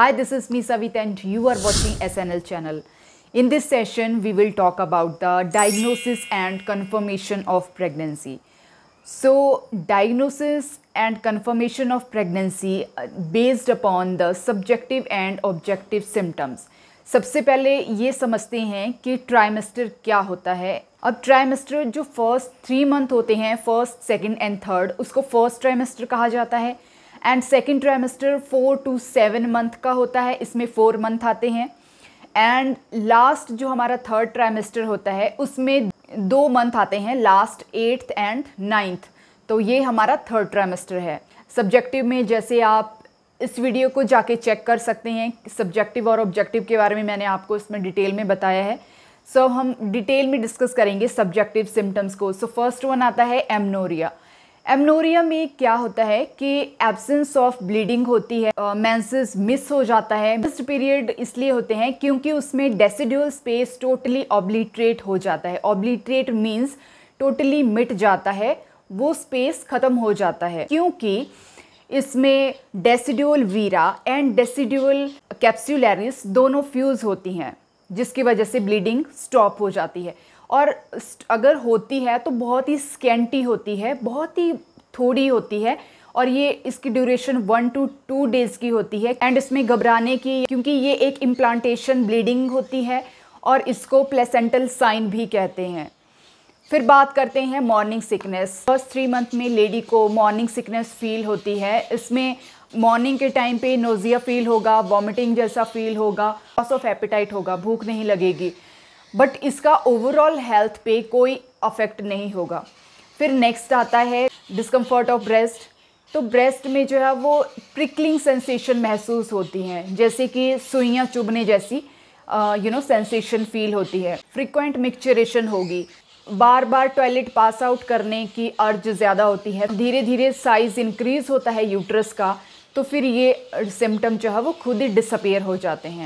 Hi, this is me Savita and you are watching SNL channel. In this session, we will talk about the diagnosis and confirmation of pregnancy. So, diagnosis and confirmation of pregnancy based upon the subjective and objective symptoms. सबसे पहले ये समझते हैं कि trimester क्या होता है अब ट्राइमेस्टर जो फर्स्ट थ्री मंथ होते हैं फर्स्ट सेकंड एंड थर्ड उसको फर्स्ट ट्राइमेस्टर कहा जाता है and second trimester four to seven month का होता है इसमें फोर मंथ आते हैं एंड लास्ट जो हमारा थर्ड ट्रेमेस्टर होता है उसमें दो मंथ आते हैं लास्ट एट्थ एंड नाइन्थ तो ये हमारा थर्ड ट्रेमेस्टर है सब्जेक्टिव में जैसे आप इस वीडियो को जाके चेक कर सकते हैं सब्जेक्टिव और ऑब्जेक्टिव के बारे में मैंने आपको इसमें डिटेल में बताया है सो so, हम डिटेल में डिस्कस करेंगे सब्जेक्टिव सिम्टम्स को सो फर्स्ट वन आता है एमनोरिया एमनोरिया में क्या होता है कि एब्सेंस ऑफ ब्लीडिंग होती है मैंसिस uh, मिस हो जाता है मिस्ड पीरियड इसलिए होते हैं क्योंकि उसमें डेसिड्यूल स्पेस टोटली ऑब्लिट्रेट हो जाता है ऑब्लिट्रेट मीन्स टोटली मिट जाता है वो स्पेस ख़त्म हो जाता है क्योंकि इसमें decidual vera and decidual capsularis दोनों फ्यूज़ होती हैं जिसकी वजह से ब्लीडिंग स्टॉप हो जाती है और अगर होती है तो बहुत ही स्कैंटी होती है बहुत ही थोड़ी होती है और ये इसकी duration one to two days की होती है एंड इसमें घबराने की क्योंकि ये एक इम्प्लांटेशन ब्लीडिंग होती है और इसको प्लेसेंटल साइन भी कहते हैं फिर बात करते हैं morning sickness first three month में लेडी को मॉर्निंग सिकनेस फील होती है इसमें मॉर्निंग के टाइम पे नोज़िया फील होगा वॉमिटिंग जैसा फील होगा लॉस ऑफ एपिटाइट होगा भूख नहीं लगेगी बट इसका ओवरऑल हेल्थ पे कोई अफेक्ट नहीं होगा फिर नेक्स्ट आता है डिस्कम्फर्ट ऑफ ब्रेस्ट तो ब्रेस्ट में जो है वो प्रिकलिंग सेंसेशन महसूस होती हैं जैसे कि सुइयाँ चुभने जैसी यू नो सेंसेशन फील होती है फ्रिक्वेंट मिक्चरेशन होगी बार बार टॉयलेट पास आउट करने की अर्ज ज़्यादा होती है धीरे धीरे साइज़ इंक्रीज़ होता है यूट्रस का तो फिर ये सिम्टम जो है वो खुद ही डिसअपेयर हो जाते हैं